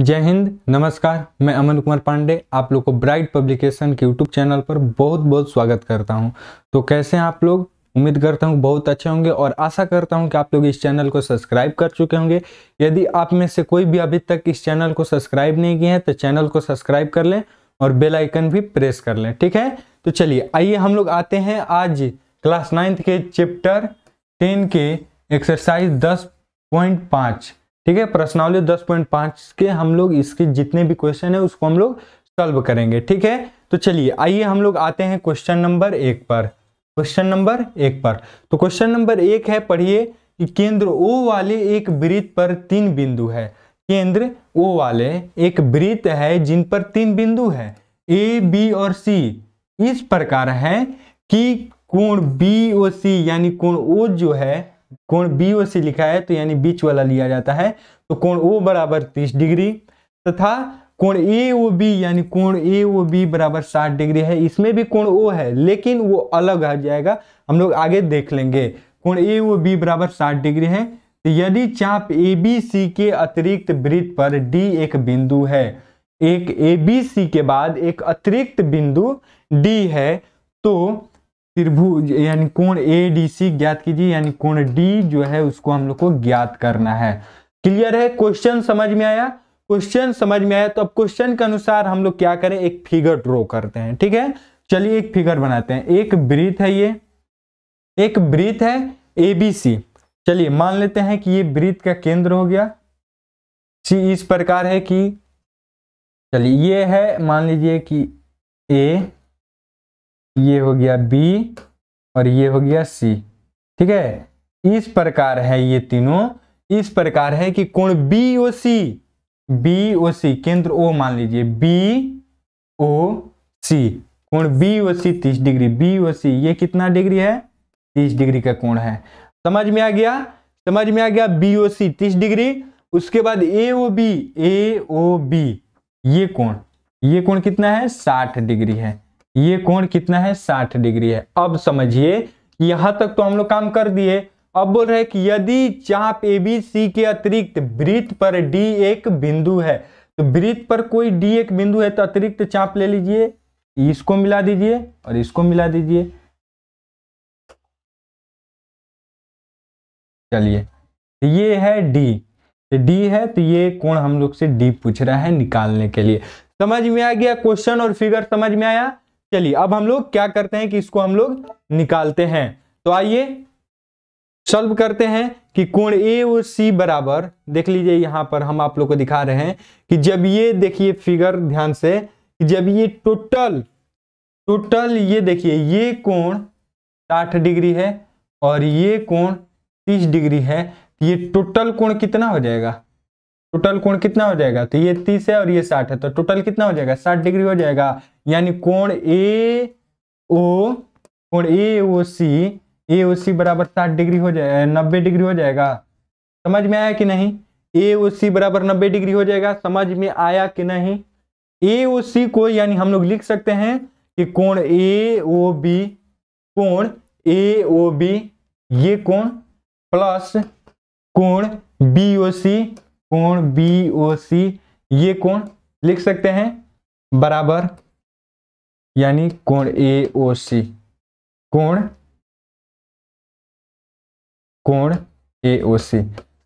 जय हिंद नमस्कार मैं अमन कुमार पांडे आप लोग को ब्राइट पब्लिकेशन के यूट्यूब चैनल पर बहुत बहुत स्वागत करता हूं तो कैसे हैं आप लोग उम्मीद करता हूं बहुत अच्छे होंगे और आशा करता हूं कि आप लोग इस चैनल को सब्सक्राइब कर चुके होंगे यदि आप में से कोई भी अभी तक इस चैनल को सब्सक्राइब नहीं किए हैं तो चैनल को सब्सक्राइब कर लें और बेलाइकन भी प्रेस कर लें ठीक है तो चलिए आइए हम लोग आते हैं आज क्लास नाइन्थ के चैप्टर टेन के एक्सरसाइज दस पॉइंट पाँच ठीक है प्रश्नावली 10.5 के हम लोग इसके जितने भी क्वेश्चन है उसको हम लोग सॉल्व करेंगे ठीक है तो चलिए आइए हम लोग आते हैं क्वेश्चन नंबर एक पर क्वेश्चन नंबर एक पर तो क्वेश्चन नंबर एक है पढ़िए कि केंद्र ओ वाले एक वृत्त पर तीन बिंदु है केंद्र ओ वाले एक वृत्त है जिन पर तीन बिंदु है ए बी और सी इस प्रकार है कि कोण बी ओ सी यानी कोण ओ जो है कोण बी ओ सी लिखा है तो यानी बीच वाला लिया जाता है तो कोण ओ बराबर तीस डिग्री तथा कोण ए ओ बी यानी कोण ए ओ बी बराबर साठ डिग्री है इसमें भी कोण ओ है लेकिन वो अलग आ जाएगा हम लोग आगे देख लेंगे कोण ए ओ बी बराबर साठ डिग्री है तो यदि चाप ए बी सी के अतिरिक्त वृत्त पर डी एक बिंदु है एक ए बी सी के बाद एक अतिरिक्त बिंदु डी है तो त्रिभुज यानी कोण ए डी सी ज्ञात कीजिए यानी कोण डी जो है उसको हम लोग को ज्ञात करना है क्लियर है क्वेश्चन समझ में आया क्वेश्चन समझ में आया तो अब क्वेश्चन के अनुसार हम लोग क्या करें एक फिगर ड्रॉ करते हैं ठीक है चलिए एक फिगर बनाते हैं एक ब्रीथ है ये एक ब्रीथ है ए बी सी चलिए मान लेते हैं कि ये ब्रीथ का केंद्र हो गया सी इस प्रकार है कि चलिए ये है मान लीजिए कि ए ये हो गया बी और ये हो गया सी ठीक है इस प्रकार है ये तीनों इस प्रकार है कि कोण B O C B O सी केंद्र ओ मान लीजिए बी ओ सी कोण बी ओ सी तीस डिग्री बी ओ सी ये कितना डिग्री है तीस डिग्री का कोण है समझ में आ गया समझ में आ गया बी ओ सी तीस डिग्री उसके बाद ए ओ बी ए ओ बी ये कोण ये कोण कितना है साठ डिग्री है ये कोण कितना है साठ डिग्री है अब समझिए यहां तक तो हम लोग काम कर दिए अब बोल रहे हैं कि यदि चाप ए बी सी के अतिरिक्त वृत्त पर डी एक बिंदु है तो वृत्त पर कोई डी एक बिंदु है तो अतिरिक्त चाप ले लीजिए इसको मिला दीजिए और इसको मिला दीजिए चलिए तो ये है डी डी तो है तो ये कोण हम लोग से डी पूछ रहा है निकालने के लिए समझ में आ गया क्वेश्चन और फिगर समझ में आया चलिए अब हम लोग क्या करते हैं कि इसको हम लोग निकालते हैं तो आइए सॉल्व करते हैं कि कोण ए और सी बराबर देख लीजिए यहां पर हम आप लोग को दिखा रहे हैं कि जब ये देखिए फिगर ध्यान से जब ये टोटल टोटल ये देखिए ये कोण साठ डिग्री है और ये कोण तीस डिग्री है तो ये टोटल कोण कितना हो जाएगा टोटल कोण कितना हो जाएगा तो ये तीस है और ये साठ है तो टोटल कितना हो जाएगा साठ डिग्री हो जाएगा यानी कोण ए ओ कोण ए ओ सी ए ओ सी बराबर साठ डिग्री हो जाए नब्बे डिग्री हो जाएगा समझ में आया कि नहीं ए ओ सी बराबर नब्बे डिग्री हो जाएगा समझ में आया कि नहीं ए ओ सी को यानी हम लोग लिख सकते हैं कि कोण ए ओ बी कोण ए ओ बी ये कोण प्लस कोण बी ओ सी कोण बी ओ सी ये कोण लिख सकते हैं बराबर यानी कोण ए ओ सी कोण कोण ए ओ सी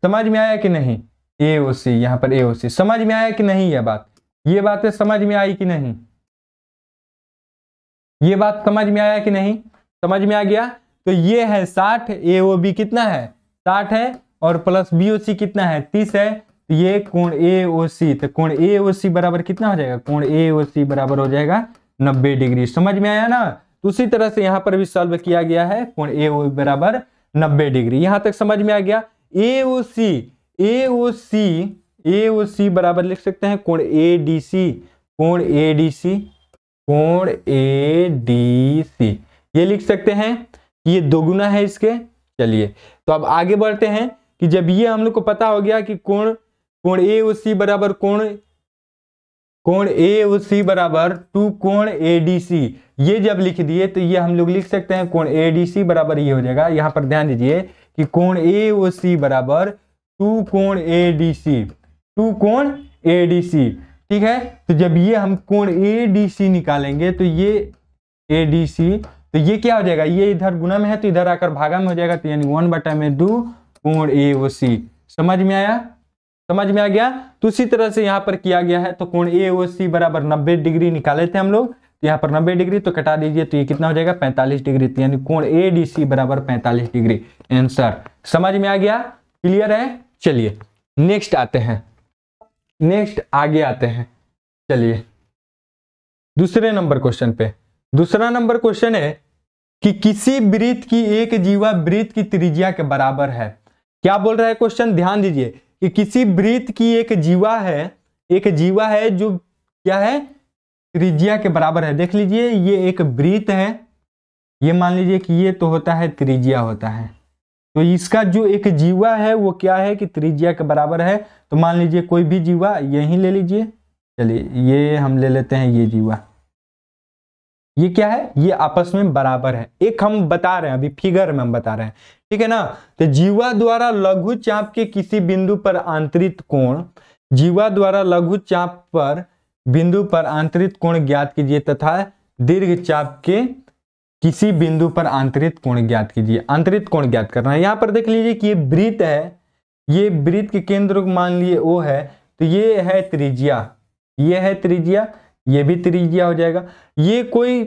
समझ में आया कि नहीं ए ओ सी यहां पर ए ओ सी समझ में आया कि नहीं यह बात ये बातें समझ में आई कि नहीं ये बात समझ में आया कि नहीं समझ में आ गया तो ये है साठ ए ओ बी कितना है साठ है और प्लस बी ओ सी कितना है तीस है ये कोण ए ओ सी तो कोण ए ओ सी बराबर कितना हो जाएगा कोण ए ओ सी बराबर हो जाएगा नब्बे डिग्री समझ में आया ना तो उसी तरह से यहाँ पर भी सॉल्व किया गया है कोण ए ओ बराबर नब्बे डिग्री यहां तक समझ में आ गया ए ओ सी ए ओ सी ए ओ सी बराबर लिख सकते हैं कोण ए डी सी कोण ए डी सी कोण ए डी सी ये लिख सकते हैं ये दोगुना है इसके चलिए तो अब आगे बढ़ते हैं कि जब ये हम लोग को पता हो गया कि कोण कोण ए ओ सी बराबर कोण कोण ए ओ सी बराबर टू कोण ए डी सी ये जब लिख दिए तो ये हम लोग लिख सकते हैं कोण ए डी सी बराबर ये हो जाएगा यहां पर ध्यान दीजिए कि कोण ए ओ सी बराबर टू कोण ए डी सी टू कोण ए डी सी ठीक है तो जब ये हम कोण ए डी सी निकालेंगे तो ये ए डी सी तो ये क्या हो जाएगा ये इधर गुना में है तो इधर आकर भागा में हो जाएगा तो यानी वन बटा में दो कोण ए ओ सी समझ में आया समझ में आ गया तो उसी तरह से यहाँ पर किया गया है तो कोण ए ओ सी बराबर नब्बे डिग्री निकाले थे हम लोग तो यहाँ पर 90 डिग्री तो कटा दीजिए तो ये कितना हो जाएगा 45 डिग्री तो यानी कोण ए डी सी बराबर पैंतालीस डिग्री आंसर समझ में आ गया क्लियर है चलिए नेक्स्ट आते हैं नेक्स्ट आगे आते हैं चलिए दूसरे नंबर क्वेश्चन पे दूसरा नंबर क्वेश्चन है कि किसी वृत्त की एक जीवा वृत्त की त्रिज्या के बराबर है क्या बोल रहा है क्वेश्चन ध्यान दीजिए कि किसी वृत्त की एक जीवा है एक जीवा है जो क्या है त्रिज्या के बराबर है देख लीजिए ये एक वृत्त है ये मान लीजिए कि ये तो होता है त्रिज्या होता है तो इसका जो एक जीवा है वो क्या है कि त्रिज्या के बराबर है तो मान लीजिए कोई भी जीवा यही ले लीजिए चलिए ये हम ले लेते हैं ये जीवा ये क्या है ये आपस में बराबर है एक हम बता रहे हैं अभी फिगर में हम बता रहे हैं ठीक है ना तो जीवा द्वारा लघु चाप के किसी बिंदु पर आंतरित कोण जीवा द्वारा लघु चाप पर बिंदु पर आंतरित कोण ज्ञात कीजिए तथा दीर्घ चाप के किसी बिंदु पर आंतरित कोण ज्ञात कीजिए आंतरित कोण ज्ञात करना है यहाँ पर देख लीजिए कि ये वृत्त है ये वृत्त के केंद्र मान लिए ओ है तो ये है त्रिज्या ये है त्रिज्या ये भी त्रिज्या हो जाएगा ये कोई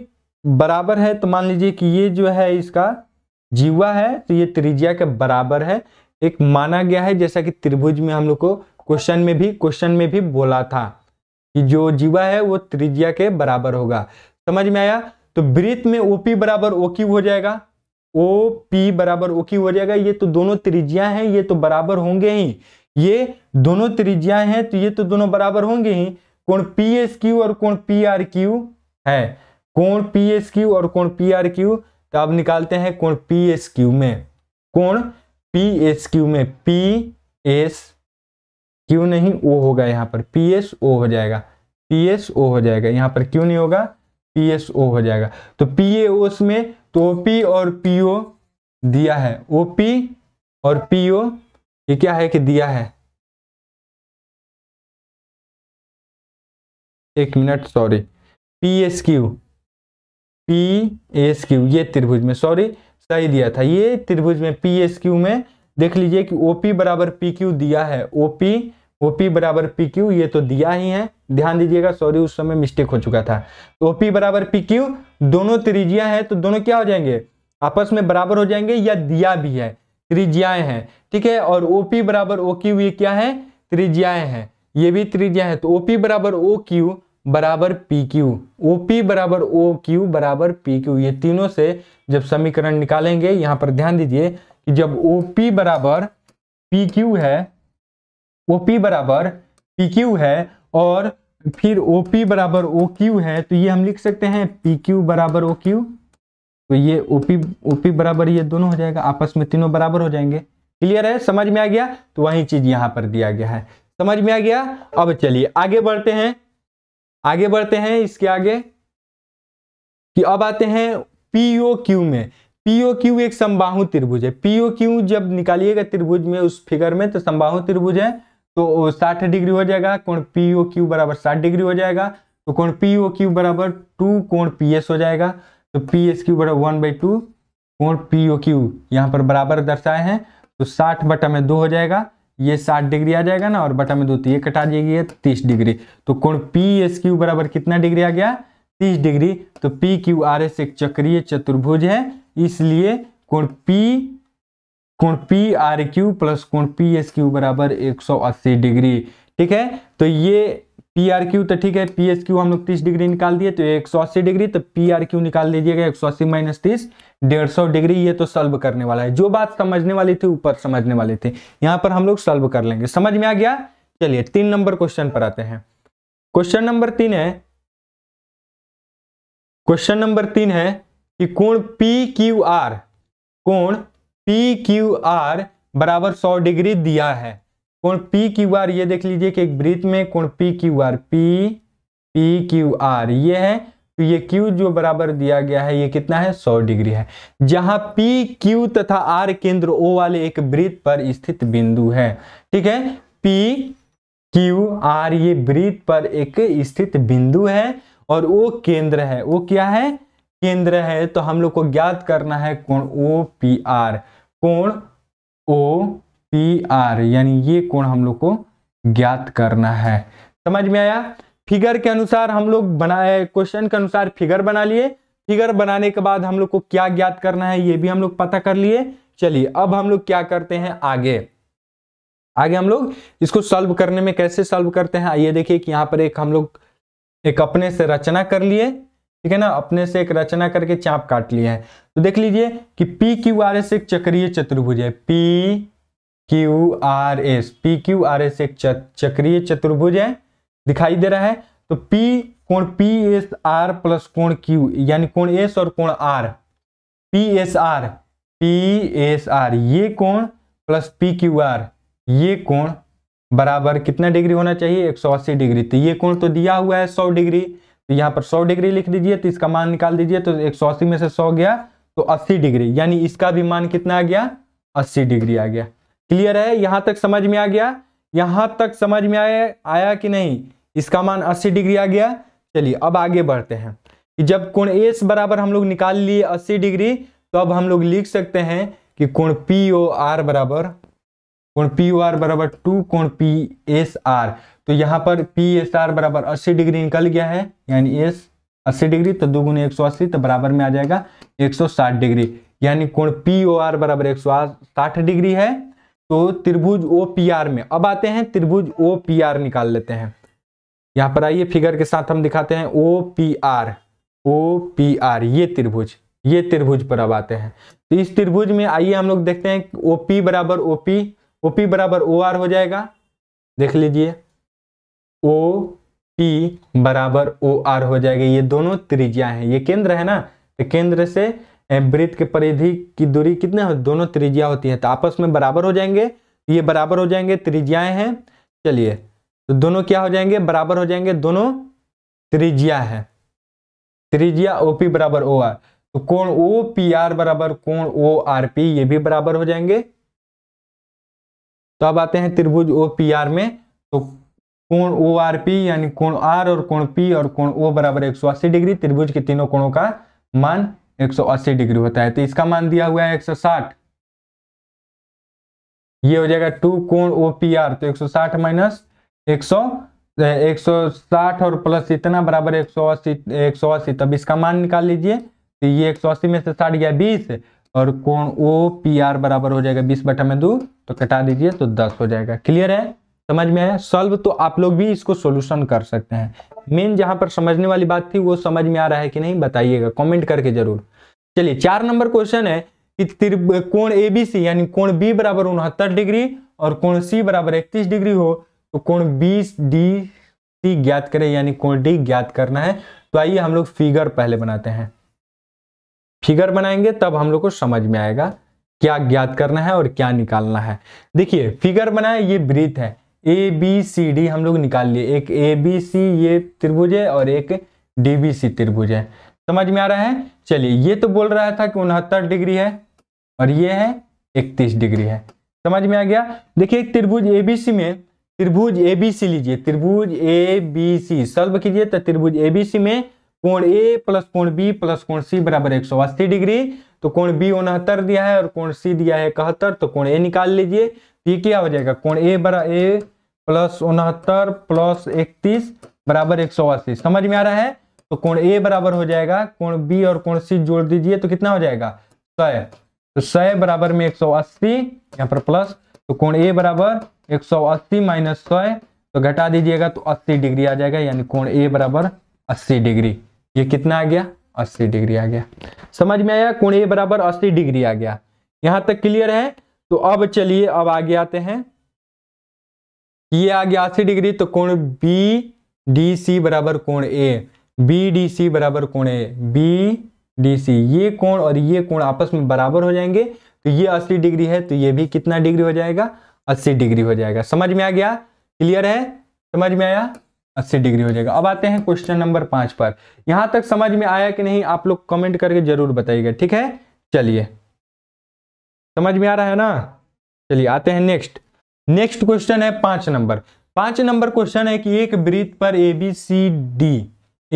बराबर है तो मान लीजिए कि ये जो है इसका जीवा है तो ये त्रिज्या के बराबर है एक माना गया है जैसा कि त्रिभुज में हम लोग को क्वेश्चन में भी क्वेश्चन में भी बोला था कि जो जीवा है वो त्रिज्या के बराबर होगा समझ में आया तो वृत्त में ओ पी बराबर ओ क्यू हो जाएगा ओ पी बराबर ओ क्यू हो जाएगा ये तो दोनों त्रिज्या हैं ये तो बराबर होंगे ही ये दोनों त्रिज्या हैं तो ये तो दोनों बराबर होंगे ही कोण पी एस क्यू और कोण पी आर क्यू है कोण पी एस क्यू और कोण पी आर क्यू तो अब निकालते हैं कोण पी एस क्यू में कोण पी एस क्यू में पी एस क्यू नहीं ओ होगा यहाँ पर पी एस ओ हो जाएगा पी एस ओ हो जाएगा यहाँ पर क्यों नहीं होगा पी एस ओ हो जाएगा तो पी ए ओ में तो ओ पी और पी ओ दिया है ओ पी और पी ओ ये क्या है कि दिया है एक minute sorry P S Q P S Q ये त्रिभुज में सॉरी सही दिया था ये त्रिभुज में पी एस क्यू में देख लीजिए कि ओ पी बराबर पी क्यू दिया है ओ पी ओ पी बराबर पी क्यू ये तो दिया ही है ध्यान दीजिएगा सॉरी उस समय मिस्टेक हो चुका था ओपी ओ पी बराबर पी क्यू दोनों त्रिज्या है तो दोनों क्या हो जाएंगे आपस में बराबर हो जाएंगे या दिया भी है त्रिज्याएं हैं ठीक है और ओ पी बराबर ओ क्यू ये क्या है त्रिज्याएं हैं ये भी त्रिज्या है तो ओ पी बराबर ओ क्यू बराबर पी क्यू ओ पी बराबर ओ क्यू बराबर पी क्यू ये तीनों से जब समीकरण निकालेंगे यहां पर ध्यान दीजिए कि जब ओ पी बराबर पी क्यू है ओ पी बराबर पी क्यू है और फिर ओ पी बराबर ओ क्यू है तो ये हम लिख सकते हैं पी क्यू बराबर ओ क्यू तो ये ओ पी ओ पी बराबर ये दोनों हो जाएगा आपस में तीनों बराबर हो जाएंगे क्लियर है समझ में आ गया तो वही चीज यहां पर दिया गया है समझ में आ गया अब चलिए आगे बढ़ते हैं आगे बढ़ते हैं इसके आगे कि अब आते हैं पीओ क्यू में पीओ क्यू एक संबाहु त्रिभुज है पीओ क्यू जब निकालिएगा त्रिभुज में उस फिगर में तो संबाहु त्रिभुज है तो साठ डिग्री हो जाएगा कोण पीओ क्यू बराबर साठ डिग्री हो जाएगा तो कोण पीओ क्यू बराबर टू कोण एस हो जाएगा तो पी एस क्यू बराबर वन बाई टू कोण पीओ क्यू यहाँ पर बराबर दर्शाए हैं तो साठ बटा में दो हो जाएगा ये साठ डिग्री आ जाएगा ना और बटा में दो तो ये कटा जाएगी तो तीस डिग्री तो कोण पी एस क्यू बराबर कितना डिग्री आ गया तीस डिग्री तो पी क्यू आर एस एक चक्रीय चतुर्भुज है इसलिए कोण पी कोण पी आर क्यू प्लस कोण पी एस क्यू बराबर एक सौ अस्सी डिग्री ठीक है तो ये पी आर क्यू तो ठीक है पी एस क्यू हम लोग तीस डिग्री निकाल दिए तो एक सौ अस्सी डिग्री तो पी आर क्यू निकाल लीजिएगा एक सौ अस्सी माइनस तीस डेढ़ सौ डिग्री ये तो सॉल्व करने वाला है जो बात समझने वाली थी ऊपर समझने वाली थी यहाँ पर हम लोग सॉल्व कर लेंगे समझ में आ गया चलिए तीन नंबर क्वेश्चन पर आते हैं क्वेश्चन नंबर तीन है क्वेश्चन नंबर तीन है कि कोण पी क्यू आर कोण पी क्यू आर बराबर सौ डिग्री दिया है कोण पी क्यू आर ये देख लीजिए कि एक वृत्त में कोण P Q R P P Q R ये है तो ये क्यू जो बराबर दिया गया है ये कितना है 100 डिग्री है जहां पी क्यू तथा आर केंद्र ओ वाले एक वृत्त पर स्थित बिंदु है ठीक है पी क्यू आर ये वृत्त पर एक स्थित बिंदु है और वो केंद्र है वो क्या है केंद्र है तो हम लोग को ज्ञात करना है कोण ओ पी आर कोण ओ पी आर यानी ये कोण हम लोग को ज्ञात करना है समझ में आया फिगर के अनुसार हम लोग बनाए क्वेश्चन के अनुसार फिगर बना लिए फिगर बनाने के बाद हम लोग को क्या ज्ञात करना है ये भी हम लोग पता कर लिए चलिए अब हम लोग क्या करते हैं आगे आगे हम लोग इसको सॉल्व करने में कैसे सॉल्व करते हैं आइए देखिए कि यहाँ पर एक हम लोग एक अपने से रचना कर लिए ठीक है ना अपने से एक रचना करके चाप काट लिए हैं तो देख लीजिए कि पी क्यू आर एस एक चक्रीय चतुर्भुज है P Q R S P Q R S एक चक्रीय चतुर्भुज है दिखाई दे रहा है तो पी कोण पी एस आर प्लस कोण क्यू यानी कोण एस और कोण R P S R P S R ये कोण प्लस पी क्यू आर ये कोण बराबर कितना डिग्री होना चाहिए एक सौ अस्सी डिग्री तो ये कोण तो दिया हुआ है सौ डिग्री तो यहाँ पर सौ डिग्री लिख दीजिए तो इसका मान निकाल दीजिए तो एक सौ अस्सी में से सौ गया तो अस्सी डिग्री यानी इसका भी मान कितना आ गया अस्सी डिग्री आ गया क्लियर है यहां तक समझ में आ गया यहां तक समझ में आया आया कि नहीं इसका मान 80 डिग्री आ गया चलिए अब आगे बढ़ते हैं कि जब कोण एस बराबर हम लोग निकाल लिए 80 डिग्री तो अब हम लोग लिख सकते हैं कि कोण पी ओ आर बराबर कोण पी ओ आर बराबर टू कोण पी एस आर तो यहाँ पर पी एस आर बराबर अस्सी डिग्री निकल गया है यानी एस अस्सी डिग्री तो दुगुण एक सौ अस्सी तो बराबर में आ जाएगा एक सौ साठ डिग्री यानी कोण पी ओ आर बराबर एक सौ साठ डिग्री है तो त्रिभुज ओ पी आर में अब आते हैं त्रिभुज ओ पी आर निकाल लेते हैं यहां पर आइए फिगर के साथ हम दिखाते हैं O P R O P R ये त्रिभुज ये त्रिभुज पर अब आते हैं तो इस त्रिभुज में आइए हम लोग देखते हैं ओ पी बराबर ओ पी ओ पी बराबर ओ आर हो जाएगा देख लीजिए ओ पी बराबर ओ आर हो जाएगा ये दोनों त्रिज्या हैं ये केंद्र है ना तो केंद्र से वृत्त के परिधि की दूरी कितने हो दोनों त्रिज्या होती है तो आपस में बराबर हो जाएंगे तो ये बराबर हो जाएंगे त्रिज्याएं हैं चलिए तो दोनों क्या हो जाएंगे बराबर हो जाएंगे दोनों त्रिज्या है त्रिज्या ओपी बराबर ओ आर तो कोण ओ पी आर बराबर कोण ओ आर पी ये भी बराबर हो जाएंगे तो अब आते हैं त्रिभुज ओ पी आर में तो कोण ओ आर पी यानी कोण आर और कोण पी और कोण ओ बराबर एक डिग्री त्रिभुज के तीनों कोणों का मान 180 डिग्री होता है तो इसका मान दिया हुआ है 160 ये हो जाएगा टू कोण ओ पी आर तो 160 माइनस 100 160 और प्लस इतना बराबर 180 180 तब इसका मान निकाल लीजिए तो ये 180 में से साठ गया 20 और कोण ओ पी आर बराबर हो जाएगा 20 बटा में दो तो कटा दीजिए तो 10 हो जाएगा क्लियर है समझ में आया सॉल्व तो आप लोग भी इसको सोल्यूशन कर सकते हैं मेन जहां पर समझने वाली बात थी वो समझ में आ रहा है कि नहीं बताइएगा कमेंट करके जरूर चलिए चार नंबर क्वेश्चन है कि कोण ए बी सी यानी कोण बी बराबर उनहत्तर डिग्री और कोण सी बराबर इकतीस डिग्री हो तो कोण बी डी सी ज्ञात करें यानी कोण डी ज्ञात करना है तो आइए हम लोग फिगर पहले बनाते हैं फिगर बनाएंगे तब हम लोग को समझ में आएगा क्या ज्ञात करना है और क्या निकालना है देखिए फिगर बनाए ये वृत्त है ए बी सी डी हम लोग निकाल लिए एक ए बी सी ये त्रिभुज है और एक डी बी सी त्रिभुज है समझ में आ रहा है चलिए ये तो बोल रहा था कि उनहत्तर डिग्री है और ये है इकतीस डिग्री है समझ में आ गया देखिए त्रिभुज ए बी सी में त्रिभुज ए बी सी लीजिए त्रिभुज ए बी सी सॉल्व कीजिए तो त्रिभुज ए बी सी में कोण ए प्लस कोण बी प्लस कोण सी बराबर एक सौ अस्सी डिग्री तो कोण बी उनहत्तर दिया है और कोण सी दिया है इकहत्तर तो कोण ए निकाल लीजिए तो ये क्या हो जाएगा कोण ए बरा ए प्लस उनहत्तर प्लस इकतीस बराबर एक सौ अस्सी समझ में आ रहा है तो कोण ए बराबर हो जाएगा कोण बी और कोण सी जोड़ दीजिए तो कितना हो जाएगा सय तो सय बराबर में एक सौ अस्सी यहाँ पर प्लस तो कोण ए बराबर एक सौ अस्सी माइनस सय तो घटा दीजिएगा तो अस्सी डिग्री आ जाएगा यानी कोण ए बराबर अस्सी डिग्री ये कितना आ गया 80 डिग्री आ गया समझ में आया कोण ए बराबर 80 डिग्री आ गया यहां तक क्लियर है तो अब चलिए अब आगे आते हैं ये आ गया 80 डिग्री तो कोण बी डी सी बराबर कोण ए बी डी सी बराबर कोण ए बी डी सी ये कोण और ये कोण आपस में बराबर हो जाएंगे तो ये 80 डिग्री है तो ये भी कितना डिग्री हो जाएगा 80 डिग्री हो जाएगा समझ में आ गया क्लियर है समझ में आया अस्सी डिग्री हो जाएगा अब आते हैं क्वेश्चन नंबर पांच पर यहां तक समझ में आया कि नहीं आप लोग कमेंट करके जरूर बताइएगा ठीक है चलिए समझ में आ रहा है ना चलिए आते हैं नेक्स्ट नेक्स्ट क्वेश्चन है पांच नंबर पांच नंबर क्वेश्चन है कि एक वृत्त पर A B C D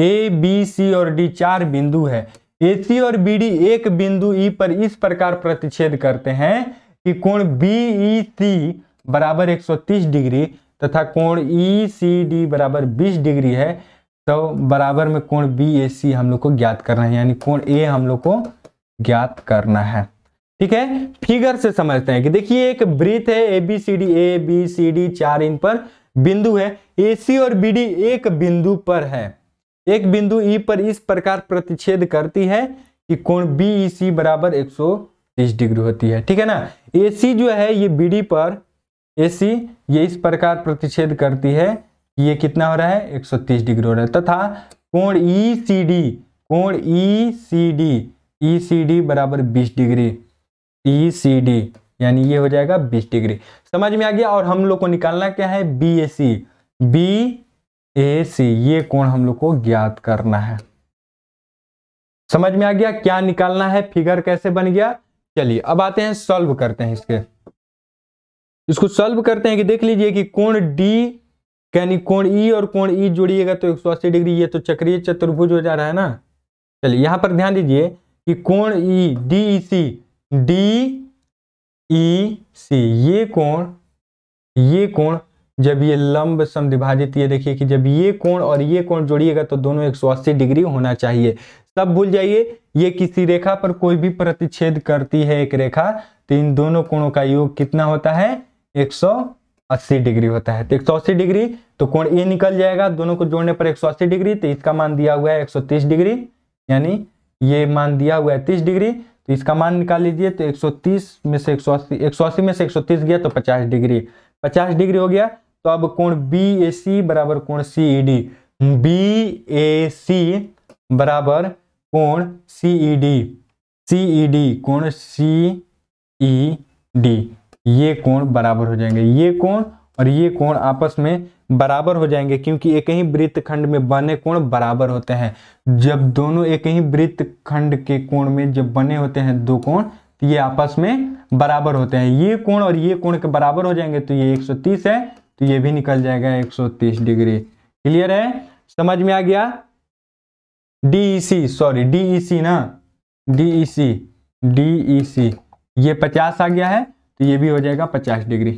A B C और डी चार बिंदु है ए सी और बी डी एक बिंदु ई e पर इस प्रकार प्रतिच्छेद करते हैं कि कोण बी ई सी बराबर तीस डिग्री तथा कोण ई सी डी बराबर बीस डिग्री है तो बराबर में कोण बी ए सी हम लोग को ज्ञात करना है यानी कोण ए हम लोग को ज्ञात करना है ठीक है फिगर से समझते हैं कि देखिए एक ब्रीथ है A B C D A B C D चार इन पर बिंदु है ए सी और बी डी एक बिंदु पर है एक बिंदु ई e पर इस प्रकार प्रतिच्छेद करती है कि कोण बी ई सी बराबर एक सौ तीस डिग्री होती है ठीक है ना ए सी जो है ये बी डी पर ए सी ये इस प्रकार प्रतिच्छेद करती है कि ये कितना हो रहा है 130 डिग्री हो रहा है तथा कोण ई सी डी कोण ई सी डी ई सी डी बराबर बीस डिग्री ई सी डी यानी ये हो जाएगा बीस डिग्री समझ में आ गया और हम लोग को निकालना क्या है B A C B A सी ये कोण हम लोग को ज्ञात करना है समझ में आ गया क्या निकालना है फिगर कैसे बन गया चलिए अब आते हैं सॉल्व करते हैं इसके इसको सॉल्व करते हैं कि देख लीजिए कि कोण डी यानी कोण ई और कोण ई जोड़िएगा तो एक सौ अस्सी डिग्री ये तो चक्रीय चतुर्भुज हो जा रहा है ना चलिए यहां पर ध्यान दीजिए कि कोण E D E C D E सी ये कोण ये कोण जब ये लंब विभाजित ये देखिए कि जब ये कोण और ये कोण जोड़िएगा तो दोनों अस्सी डिग्री होना चाहिए सब भूल जाइए ये किसी रेखा पर कोई भी प्रतिच्छेद करती है एक रेखा तो इन दोनों कोणों का योग कितना होता है 180 डिग्री होता है तो 180 डिग्री तो कोण ए निकल जाएगा दोनों को जोड़ने पर 180 डिग्री तो इसका मान दिया हुआ है 130 डिग्री यानी ये मान दिया हुआ है तीस डिग्री तो इसका मान निकाल लीजिए तो 130 में से 180 180 में से 130 गया तो 50 डिग्री 50 डिग्री हो गया तो अब कोण बी ए सी बराबर कोण सी ई डी बी ए सी बराबर कोण सी E D C E D कोण सी ई डी ये कोण बराबर हो जाएंगे ये कोण और ये कोण आपस में बराबर हो जाएंगे क्योंकि एक ही वृत्त खंड में बने कोण बराबर होते हैं जब दोनों एक ही वृत्त खंड के कोण में जब बने होते हैं दो कोण तो ये आपस में बराबर होते हैं ये कोण और ये कोण के बराबर हो जाएंगे तो ये 130 है तो ये भी निकल जाएगा 130 डिग्री क्लियर है समझ में आ गया डीईसी सॉरी डीईसी ना डीईसी डीईसी e e ये पचास आ गया है तो ये भी हो जाएगा पचास डिग्री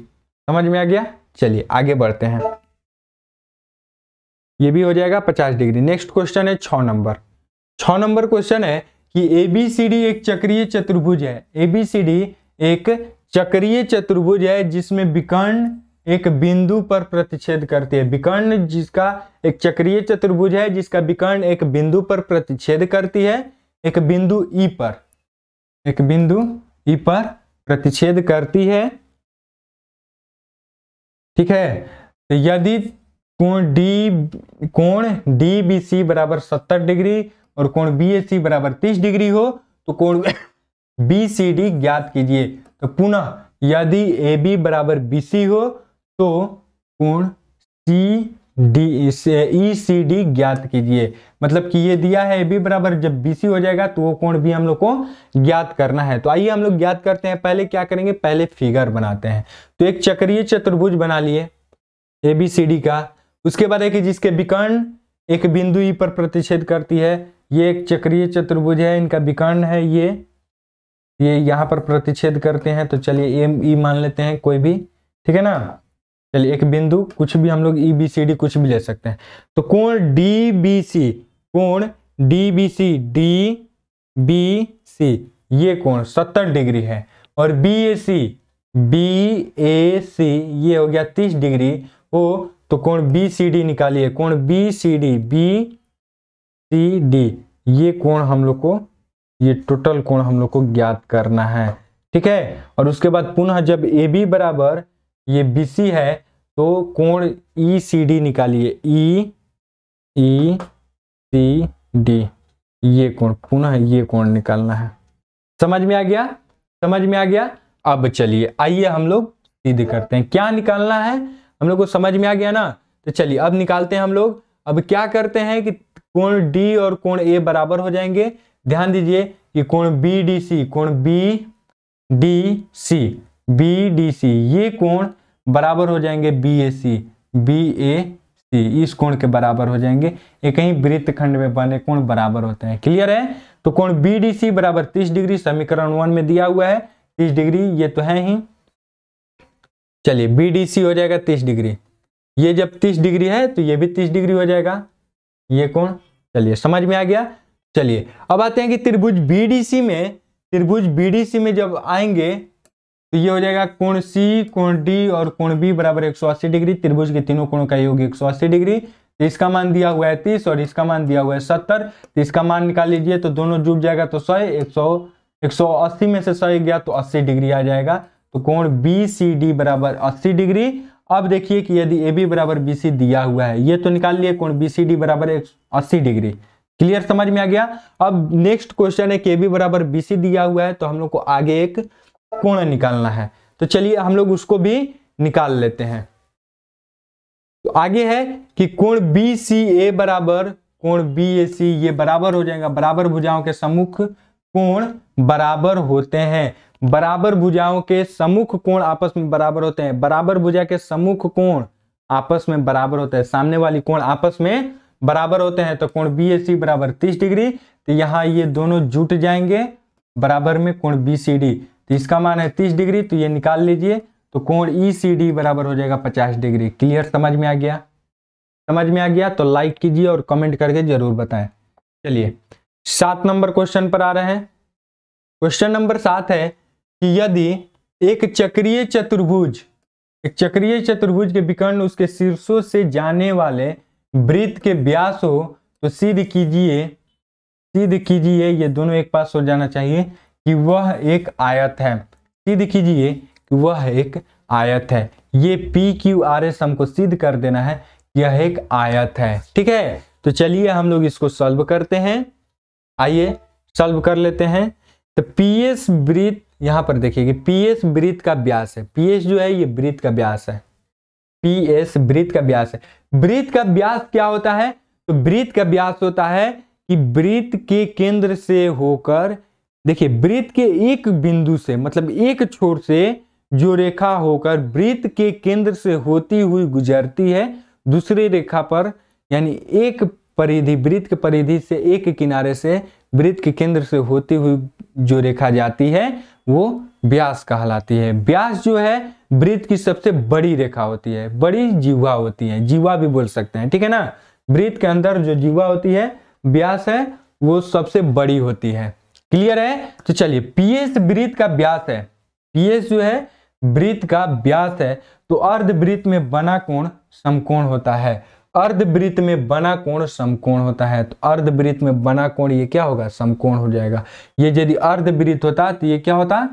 समझ में आ गया चलिए आगे बढ़ते हैं ये भी हो जाएगा पचास डिग्री नेक्स्ट क्वेश्चन है छ नंबर छ नंबर क्वेश्चन है कि ए बी सी डी एक चक्रीय चतुर्भुज है ए बी सी डी एक चक्रीय चतुर्भुज है जिसमें विकर्ण एक बिंदु पर प्रतिच्छेद करती है विकर्ण जिसका एक चक्रीय चतुर्भुज है जिसका विकर्ण एक बिंदु पर प्रतिच्छेद करती है एक बिंदु ई e पर एक बिंदु ई e पर प्रतिच्छेद करती है ठीक है तो यदि कोण डी कोण डी बी सी बराबर सत्तर डिग्री और कोण बी एस सी बराबर तीस डिग्री हो तो कोण बी सी डी ज्ञात कीजिए तो पुनः यदि ए बी बराबर बी सी हो तो कोण C D E C D ज्ञात कीजिए मतलब कि ये दिया है बी बराबर जब बी सी हो जाएगा तो वो कोण भी हम लोग को ज्ञात करना है तो आइए हम लोग ज्ञात करते हैं पहले क्या करेंगे पहले फिगर बनाते हैं तो एक चक्रीय चतुर्भुज बना लिए ए बी सी डी का उसके बाद एक जिसके विकर्ण एक बिंदु ई e पर प्रतिच्छेद करती है ये एक चक्रीय चतुर्भुज है इनका विकर्ण है ये ये यहाँ पर प्रतिच्छेद करते हैं तो चलिए ए ई e मान लेते हैं कोई भी ठीक है ना चलिए एक बिंदु कुछ भी हम लोग ई बी सी डी कुछ भी ले सकते हैं तो कोण डी बी सी कोण D B C D B C ये कोण सत्तर डिग्री है और B A C B A सी ये हो गया तीस डिग्री ओ तो कोण बी सी डी निकालिए कोण B C D B C D ये कोण हम लोग को ये टोटल कोण हम लोग को ज्ञात करना है ठीक है और उसके बाद पुनः जब ए बी बराबर ये बी सी है तो कोण ई सी डी निकालिए ई ई सी डी ये कोण पुनः ये कोण निकालना है समझ में आ गया समझ में आ गया अब चलिए आइए हम लोग सीधे करते हैं क्या निकालना है हम लोग को समझ में आ गया ना तो चलिए अब निकालते हैं हम लोग अब क्या करते हैं कि कोण डी और कोण ए बराबर हो जाएंगे ध्यान दीजिए कि कोण बी डी सी कोण B D C B D C ये कोण बराबर हो जाएंगे B A C B A सी इस कोण के बराबर हो जाएंगे ये कहीं खंड में बने कोण बराबर होते हैं क्लियर है तो कोण बी डी सी बराबर तीस डिग्री समीकरण वन में दिया हुआ है तीस डिग्री ये तो है ही चलिए बी डी सी हो जाएगा तीस डिग्री ये जब तीस डिग्री है तो ये भी तीस डिग्री हो जाएगा ये कोण चलिए समझ में आ गया चलिए अब आते हैं कि त्रिभुज बी डी सी में त्रिभुज बी डी सी में जब आएंगे तो ये हो जाएगा कोण सी कोण डी और कोण बी बराबर एक सौ अस्सी डिग्री त्रिभुज के तीनों कोणों का योग एक सौ अस्सी डिग्री तो इसका मान दिया हुआ है तीस और इसका मान दिया हुआ है सत्तर तो इसका मान निकाल लीजिए तो दोनों जुट जाएगा तो सौ एक सौ एक सौ अस्सी में से सौ गया तो अस्सी डिग्री आ जाएगा तो कोण बी सी डी बराबर अस्सी डिग्री अब देखिए कि यदि ए बी बराबर बी सी दिया हुआ है ये तो निकाल लिए कोण बी सी डी बराबर एक अस्सी डिग्री क्लियर समझ में आ गया अब नेक्स्ट क्वेश्चन है कि ए बी बराबर बी सी दिया हुआ है तो हम लोग को आगे एक कोण निकालना है तो चलिए हम लोग उसको भी निकाल लेते हैं तो आगे है कि कोण बी सी ए बराबर कोण बी ए सी ये बराबर हो जाएगा बराबर भुजाओं के सम्मुख कोण बराबर होते हैं बराबर भुजाओं के सम्मुख कोण आपस में बराबर होते हैं बराबर भुजा के सम्मुख कोण आपस में बराबर होते हैं सामने वाली कोण आपस में बराबर होते हैं तो कोण बी ए सी बराबर तीस डिग्री तो यहां ये दोनों जुट जाएंगे बराबर में कोण बी सी डी तो इसका मान है तीस डिग्री तो ये निकाल लीजिए तो कोण ई सी डी बराबर हो जाएगा पचास डिग्री क्लियर समझ में आ गया समझ में आ गया तो लाइक कीजिए और कमेंट करके जरूर बताएं चलिए सात नंबर क्वेश्चन पर आ रहे हैं क्वेश्चन नंबर सात है कि यदि एक चक्रीय चतुर्भुज एक चक्रीय चतुर्भुज के विकर्ण उसके शीर्षों से जाने वाले वृत्त के व्यास हो तो सिद्ध कीजिए सिद्ध कीजिए ये दोनों एक पास हो जाना चाहिए कि वह एक आयत है सिद्ध कीजिए कि वह एक आयत है ये पी क्यू आर एस हमको सिद्ध कर देना है यह एक आयत है ठीक है तो चलिए हम लोग इसको सॉल्व करते हैं आइए सॉल्व कर लेते हैं तो पी एस वृत्त यहां पर देखिए कि पी एस वृत्त का व्यास है पी एस जो है ये वृत्त का व्यास है पी एस वृत्त का व्यास है वृत्त का व्यास क्या होता है तो वृत्त का व्यास होता है कि वृत्त के केंद्र से होकर देखिए वृत्त के एक बिंदु से मतलब एक छोर से जो रेखा होकर वृत्त के केंद्र से होती हुई गुजरती है दूसरी रेखा पर यानी एक परिधि वृत्त के परिधि से एक किनारे से वृत्त के केंद्र से होती हुई जो रेखा जाती है वो व्यास कहलाती है व्यास जो है वृत्त की सबसे बड़ी रेखा होती है बड़ी जीवा होती है जीवा भी बोल सकते हैं ठीक है ना वृत्त के अंदर जो जीवा होती है व्यास है वो सबसे बड़ी होती है क्लियर है तो चलिए पीएस वृत्त का व्यास है पीएस जो है वृत्त का व्यास है तो अर्ध में बना कोण समकोण होता है अर्ध में बना कोण समकोण होता है तो अर्ध में बना कोण ये क्या होगा समकोण हो जाएगा ये यदि अर्ध होता तो ये क्या होता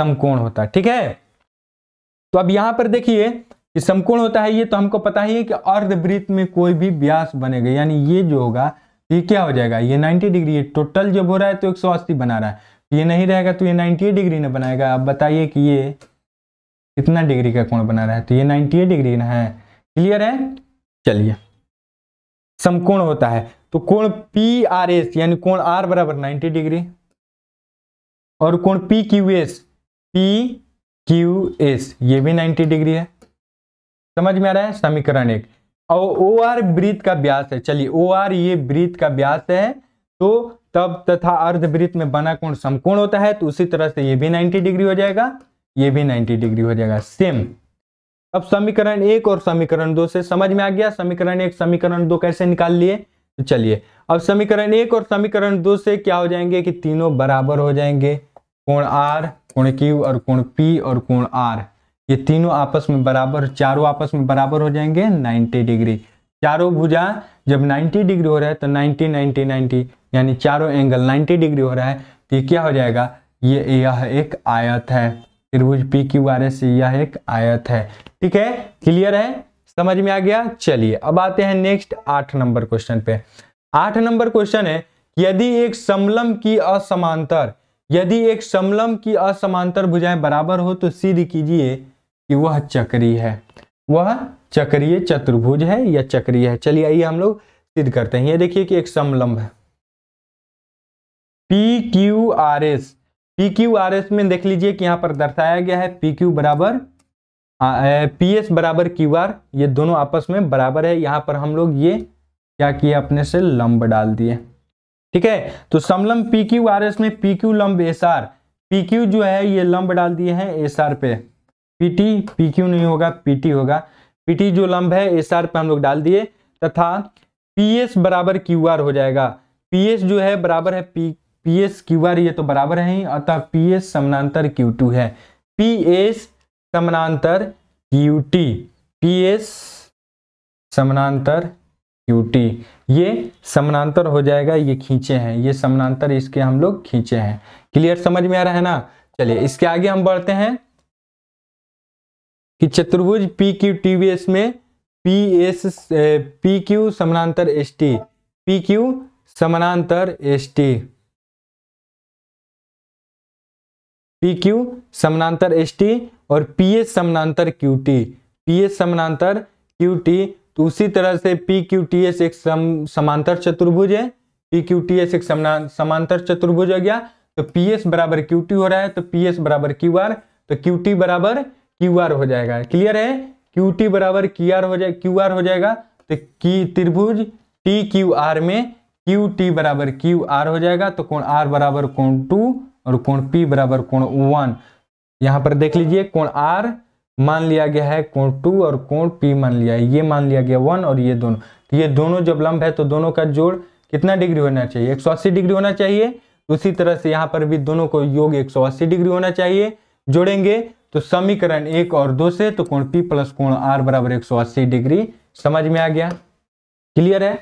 समकोण होता ठीक है तो अब यहां पर देखिए समकोण होता है ये तो हमको पता ही है कि अर्ध में कोई भी व्यास बनेगा यानी ये जो होगा ये क्या हो जाएगा ये 90 डिग्री टोटल जब हो रहा है तो 180 बना रहा है तो ये नहीं रहेगा तो ये 98 डिग्री ना बनाएगा आप बताइए कि ये कितना डिग्री का कोण बना रहा है तो ये 98 डिग्री ना है क्लियर है चलिए समकोण होता है तो कोण पी आर एस यानी कोण आर बराबर नाइन्टी डिग्री और कोण P Q S P Q S ये भी नाइन्टी डिग्री है समझ में आ रहा है समीकरण एक और ओ आर वृत का व्यास है चलिए ओ आर ये वृत का व्यास है तो तब तथा अर्धवृत्त में बना कोण समकोण होता है तो उसी तरह से ये भी 90 डिग्री हो जाएगा ये भी 90 डिग्री हो जाएगा सेम अब समीकरण एक और समीकरण दो से समझ में आ गया समीकरण एक समीकरण दो कैसे निकाल लिए तो चलिए अब समीकरण एक और समीकरण दो से क्या हो जाएंगे कि तीनों बराबर हो जाएंगे कोण आर कोण क्यू और कोण पी और कोण आर ये तीनों आपस में बराबर चारों आपस में बराबर हो जाएंगे 90 डिग्री चारों भुजा जब 90 डिग्री हो रहा है तो 90 90 90 यानी चारों एंगल 90 डिग्री हो रहा है तो ये क्या हो जाएगा ये यह एक आयत है त्रिभुज पी क्यू आर एस यह एक आयत है ठीक है क्लियर है समझ में आ गया चलिए अब आते हैं नेक्स्ट आठ नंबर क्वेश्चन पे आठ नंबर क्वेश्चन है यदि एक समलम की असमांतर यदि एक समलम की असमांतर भुजाएं बराबर हो तो सिद्ध कीजिए कि वह चक्री है वह चक्रीय चतुर्भुज है या चक्रीय है चलिए आइए हम लोग सिद्ध करते हैं ये देखिए कि एक समलंब है P Q R S P Q R S में देख लीजिए कि यहां पर दर्शाया गया है पी क्यू बराबर हाँ, पी एस बराबर क्यू आर ये दोनों आपस में बराबर है यहां पर हम लोग ये क्या किए अपने से लंब डाल दिए ठीक है तो समलंब पी क्यू आर एस में पी क्यू लंब एस आर पी क्यू जो है ये लंब डाल दिए हैं एस आर पे पीटी क्यू नहीं होगा पीटी होगा पीटी जो लंब है एस आर पे हम लोग डाल दिए तथा पी एस बराबर क्यू आर हो जाएगा पी एस जो है बराबर है पी एस क्यू आर ये तो बराबर है ही अतः पी एस समानांतर क्यू टू है पी एस समानांतर क्यू टी पी एस समानांतर क्यू टी ये समानांतर हो जाएगा ये खींचे हैं ये समानांतर इसके हम लोग खींचे हैं क्लियर समझ में आ रहा है ना चलिए इसके आगे हम बढ़ते हैं कि चतुर्भुज P Q T V S में पी एस पी क्यू समानांतर एस टी पी क्यू समानांतर एस टी पी क्यू समानांतर एस टी और पी एस समानांतर क्यू टी पी एस समानांतर क्यू टी तो उसी तरह से पी क्यू टी एस एक सम, समांतर चतुर्भुज है पी क्यू टी एस एक समांतर चतुर्भुज हो गया तो पी एस बराबर क्यू टी हो रहा है तो पी एस बराबर क्यू आर तो क्यू टी बराबर क्यू आर हो जाएगा क्लियर है क्यू टी बराबर की आर हो जाए क्यू आर हो जाएगा तो की त्रिभुज टी क्यू आर में क्यू टी बराबर क्यू आर हो जाएगा तो कोण आर बराबर कोण टू और कोण पी बराबर कोण वन यहाँ पर देख लीजिए कोण आर मान लिया गया है कोण टू और कोण पी मान लिया है ये मान लिया गया वन और ये दोनों तो ये दोनों जब लंब है तो दोनों का जोड़ कितना डिग्री होना चाहिए 180 डिग्री होना चाहिए उसी तरह से यहाँ पर भी दोनों को योग 180 डिग्री होना चाहिए जोड़ेंगे तो समीकरण एक और दो से तो कोण पी प्लस कोण आर बराबर एक सौ अस्सी डिग्री समझ में आ गया क्लियर है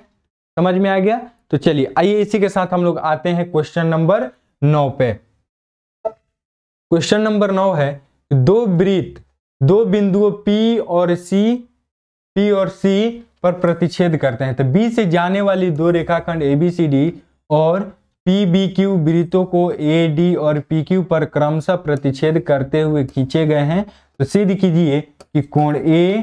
समझ में आ गया तो चलिए आइए इसी के साथ हम लोग आते हैं क्वेश्चन नंबर नौ पे क्वेश्चन नंबर नौ है दो वृत्त दो बिंदुओं P और C P और C पर प्रतिच्छेद करते हैं तो B से जाने वाली दो रेखाखंड ए बी सी डी और पी बी क्यू वृत्तों को ए डी और पी क्यू पर क्रमशः प्रतिच्छेद करते हुए खींचे गए हैं तो सिद्ध कीजिए कि कोण ए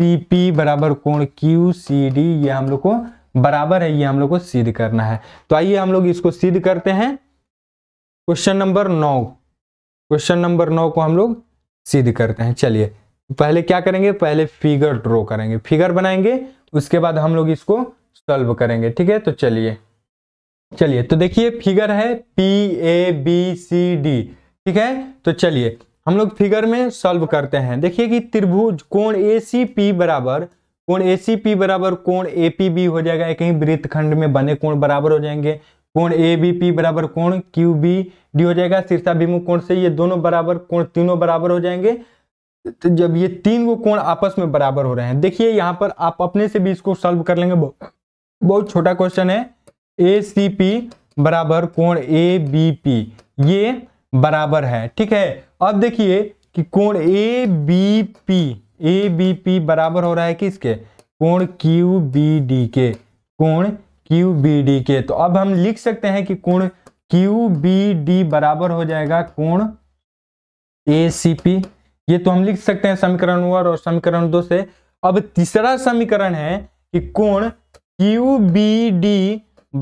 सी पी बराबर कोण क्यू सी डी ये हम लोग को बराबर है ये हम लोग को सिद्ध करना है तो आइए हम लोग इसको सिद्ध करते हैं क्वेश्चन नंबर नौ क्वेश्चन नंबर नौ को हम लोग सिद्ध करते हैं चलिए पहले क्या करेंगे पहले फिगर ड्रॉ करेंगे फिगर बनाएंगे उसके बाद हम लोग इसको सॉल्व करेंगे ठीक है तो चलिए चलिए तो देखिए फिगर है P A B C D ठीक है तो चलिए हम लोग फिगर में सॉल्व करते हैं देखिए कि त्रिभुज कोण ए सी पी बराबर कोण ए सी पी बराबर कोण ए पी बी हो जाएगा कहीं वृत्तखंड में बने कोण बराबर हो जाएंगे कोण ए बी पी बराबर कोण क्यू बी डी हो जाएगा विमुख कोण से ये दोनों बराबर कोण तीनों बराबर हो जाएंगे तो जब ये तीन वो कोण आपस में बराबर हो रहे हैं देखिए यहाँ पर आप अपने से भी इसको सॉल्व कर लेंगे बहुत छोटा क्वेश्चन है ए सी पी बराबर कोण ए बी पी ये बराबर है ठीक है अब देखिए कि कोण A B P A B P बराबर हो रहा है किसके कोण क्यू बी डी के कोण क्यू बी डी के तो अब हम लिख सकते हैं कि कोण क्यू बी डी बराबर हो जाएगा कोण ए सी पी ये तो हम लिख सकते हैं समीकरण वन और समीकरण दो से अब तीसरा समीकरण है कि कोण क्यू बी डी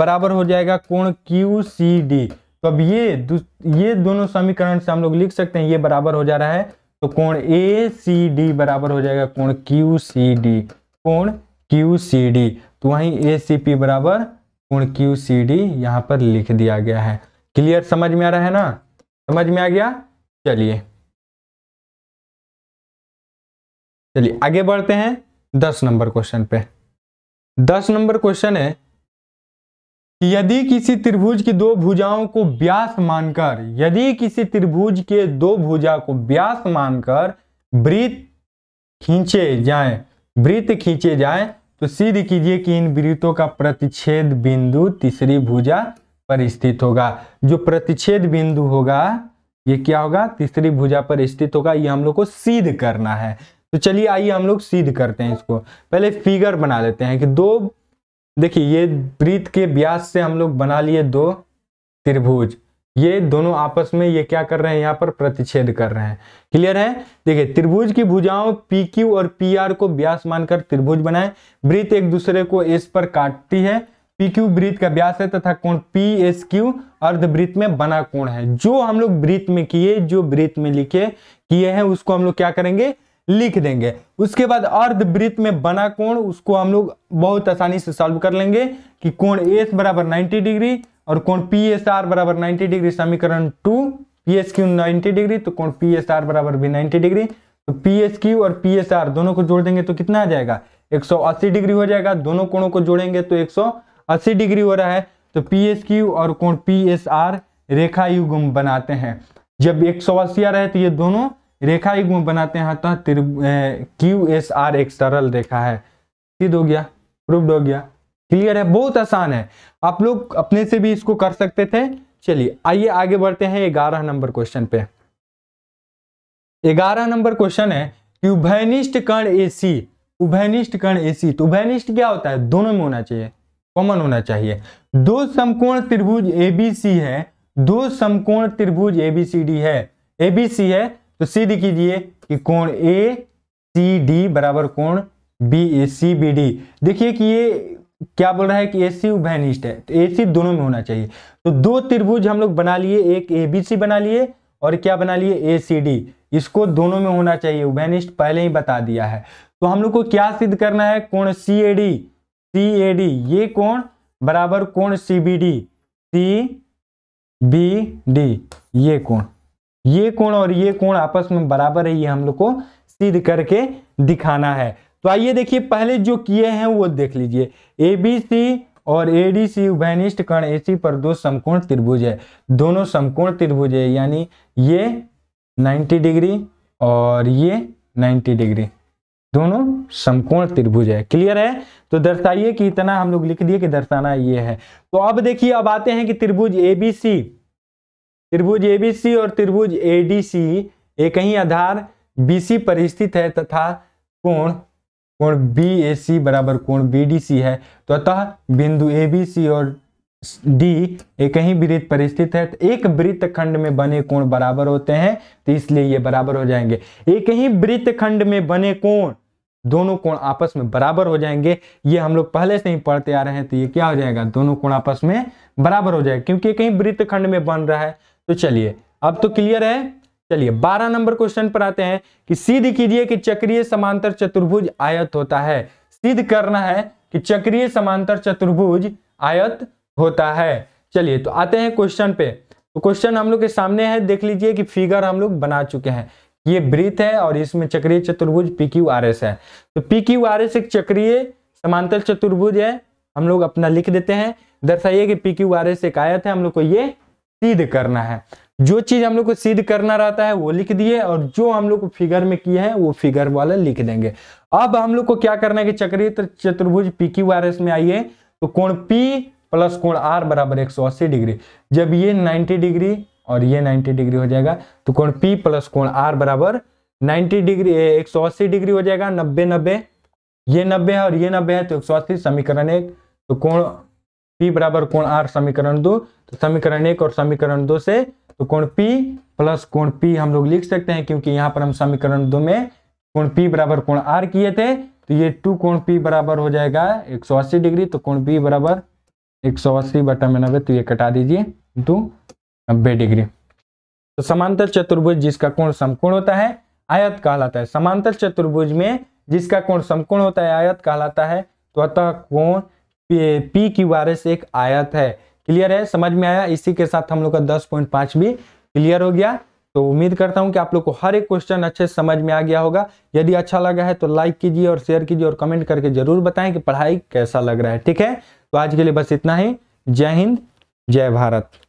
बराबर हो जाएगा कोण क्यू सी डी तो अब ये ये दोनों समीकरण से हम लोग लिख सकते हैं ये बराबर हो जा रहा है तो कोण ए सी डी बराबर हो जाएगा कोण क्यू सी डी कोण क्यू सी डी तो वहीं ए सी पी बराबर कोण क्यू सी डी यहाँ पर लिख दिया गया है क्लियर समझ में आ रहा है ना समझ में आ गया चलिए चलिए आगे बढ़ते हैं दस नंबर क्वेश्चन पे दस नंबर क्वेश्चन है यदि किसी त्रिभुज की दो भुजाओं को व्यास मानकर यदि किसी त्रिभुज के दो भुजा को व्यास मानकर वृत्त खींचे जाए वृत्त खींचे जाए तो सिद्ध कीजिए कि इन वृत्तों का प्रतिच्छेद बिंदु तीसरी भुजा पर स्थित होगा जो प्रतिच्छेद बिंदु होगा ये क्या होगा तीसरी भुजा पर स्थित होगा ये हम लोग को सिद्ध करना है तो चलिए आइए हम लोग सिद्ध करते हैं इसको पहले फिगर बना लेते हैं कि दो देखिए ये वृत्त के व्यास से हम लोग बना लिए दो त्रिभुज ये दोनों आपस में ये क्या कर रहे हैं यहाँ पर प्रतिच्छेद कर रहे हैं क्लियर है देखिए त्रिभुज की भुजाओं पी क्यू और पी आर को व्यास मानकर त्रिभुज बनाए वृत्त एक दूसरे को एस पर काटती है पी क्यू वृत्त का व्यास है तथा कोण पी एस क्यू अर्धवृत्त में बना कोण है जो हम लोग वृत्त में किए जो वृत्त में लिखे किए हैं उसको हम लोग क्या करेंगे लिख देंगे उसके बाद अर्धवृत्त में बना कोण उसको हम लोग बहुत आसानी से सॉल्व कर लेंगे कि कोण एस बराबर 90 डिग्री और कोण पी एस आर बराबर नाइन्टी डिग्री समीकरण two P S Q ninety degree तो कोण पी एस आर बराबर भी नाइन्टी डिग्री तो पी एस क्यू और पी एस आर दोनों को जोड़ देंगे तो कितना आ जाएगा 180 डिग्री हो जाएगा दोनों कोणों को जोड़ेंगे तो 180 डिग्री हो रहा है तो पी एस क्यू और कोण पी एस आर रेखा युग्म बनाते हैं जब एक 180 आ रहा है तो ये दोनों रेखा युग्म बनाते हैं हाँ, तो हाँ, क्यू एस आर एक सरल रेखा है सिद्ध हो गया प्रूव्ड हो गया क्लियर है बहुत आसान है आप लोग अपने से भी इसको कर सकते थे चलिए आइए आगे बढ़ते हैं ग्यारह नंबर क्वेश्चन पे ग्यारह नंबर क्वेश्चन है कि उभयनिष्ठ कण एसी उभयनिष्ठ ए एसी तो उभयनिष्ठ क्या होता है दोनों में होना चाहिए कॉमन होना चाहिए दो समकोण त्रिभुज एबीसी है दो समकोण त्रिभुज एबीसीडी है एबीसी है तो सिद्ध कीजिए कि कोण ए सी डी बराबर कोण B A C B D देखिए कि ये क्या बोल रहा है कि ए सी उभयनिष्ठ है तो ए सी दोनों में होना चाहिए तो दो त्रिभुज हम लोग बना लिए एक ए बी सी बना लिए और क्या बना लिए ए सी डी इसको दोनों में होना चाहिए उभयनिष्ठ पहले ही बता दिया है तो हम लोग को क्या सिद्ध करना है कोण सी A D C A D ये कोण बराबर कोण C B D C B D ये कोण ये कोण और ये कोण आपस में बराबर है ये हम लोग को सिद्ध करके दिखाना है तो आइए देखिए पहले जो किए हैं वो देख लीजिए ए बी सी और ए डी सी उभयनिष्ठ कर्ण ए सी पर दो समकोण त्रिभुज है दोनों समकोण त्रिभुज है यानी ये 90 डिग्री और ये 90 डिग्री दोनों समकोण त्रिभुज है क्लियर है तो दर्शाइए कि इतना हम लोग लिख दिए कि दर्शाना ये है तो अब देखिए अब आते हैं कि त्रिभुज ए बी सी त्रिभुज एबीसी और त्रिभुज एडीसी एक ही आधार बीसी पर स्थित है तथा कोण कोण बी ए सी बराबर कोण बी डी सी है तो अतः बिंदु ए बी सी और डी एक ही वृत्त पर स्थित है तो एक वृत्त खंड में बने कोण बराबर होते हैं तो इसलिए ये बराबर हो जाएंगे एक ही वृत्त खंड में बने कोण दोनों कोण आपस में बराबर हो जाएंगे ये हम लोग पहले से ही पढ़ते आ रहे हैं तो ये क्या हो जाएगा दोनों कोण आपस में बराबर हो जाएगा क्योंकि कहीं वृत्त खंड में बन रहा है तो चलिए अब तो क्लियर है चलिए बारह नंबर क्वेश्चन पर आते हैं कि सिद्ध कीजिए कि चक्रीय समांतर चतुर्भुज आयत होता है सिद्ध करना है कि चक्रीय समांतर चतुर्भुज आयत होता है चलिए तो आते हैं क्वेश्चन पे तो क्वेश्चन हम लोग के सामने है देख लीजिए कि फिगर हम लोग बना चुके हैं ये ब्रीथ है और इसमें चक्रीय चतुर्भुज पी क्यू आर एस है तो पी क्यू आर एस एक चक्रीय समांतर चतुर्भुज है हम लोग अपना लिख देते हैं दर्शाइए कि पी क्यू आर एस एक आयत है हम लोग को ये सिद्ध करना है जो चीज हम लोग को सिद्ध करना रहता है वो लिख दिए और जो हम लोग को फिगर में किए हैं वो फिगर वाला लिख देंगे अब हम लोग को क्या करना है कि चक्रीय चतुर्भुज पी क्यू आर एस में आइए तो कोण पी प्लस कोण आर बराबर एक सौ अस्सी डिग्री जब ये 90 डिग्री और ये 90 डिग्री हो जाएगा तो कोण पी प्लस कोण आर बराबर नाइन्टी डिग्री एक सौ अस्सी डिग्री हो जाएगा नब्बे नब्बे ये नब्बे है और ये नब्बे है तो एक सौ अस्सी समीकरण एक तो कोण पी बराबर कोण आर समीकरण दो तो समीकरण एक और समीकरण दो से तो कोण पी प्लस कोण पी हम लोग लिख सकते हैं क्योंकि यहाँ पर हम समीकरण दो में कोण पी बराबर कोण आर किए थे तो ये टू कोण पी बराबर हो जाएगा 180 डिग्री तो कोण पी बराबर एक सौ अस्सी बटा में नब्बे तो ये कटा दीजिए दो नब्बे डिग्री तो समांतर चतुर्भुज जिसका कोण समकोण होता है आयत कहलाता है समांतर चतुर्भुज में जिसका कोण समकोण होता है आयत कहलाता है तो अतः कोण पी क्यू आर एस एक आयत है क्लियर है समझ में आया इसी के साथ हम लोग का दस पॉइंट पांच भी क्लियर हो गया तो उम्मीद करता हूं कि आप लोग को हर एक क्वेश्चन अच्छे से समझ में आ गया होगा यदि अच्छा लगा है तो लाइक कीजिए और शेयर कीजिए और कमेंट करके जरूर बताएं कि पढ़ाई कैसा लग रहा है ठीक है तो आज के लिए बस इतना ही जय हिंद जय भारत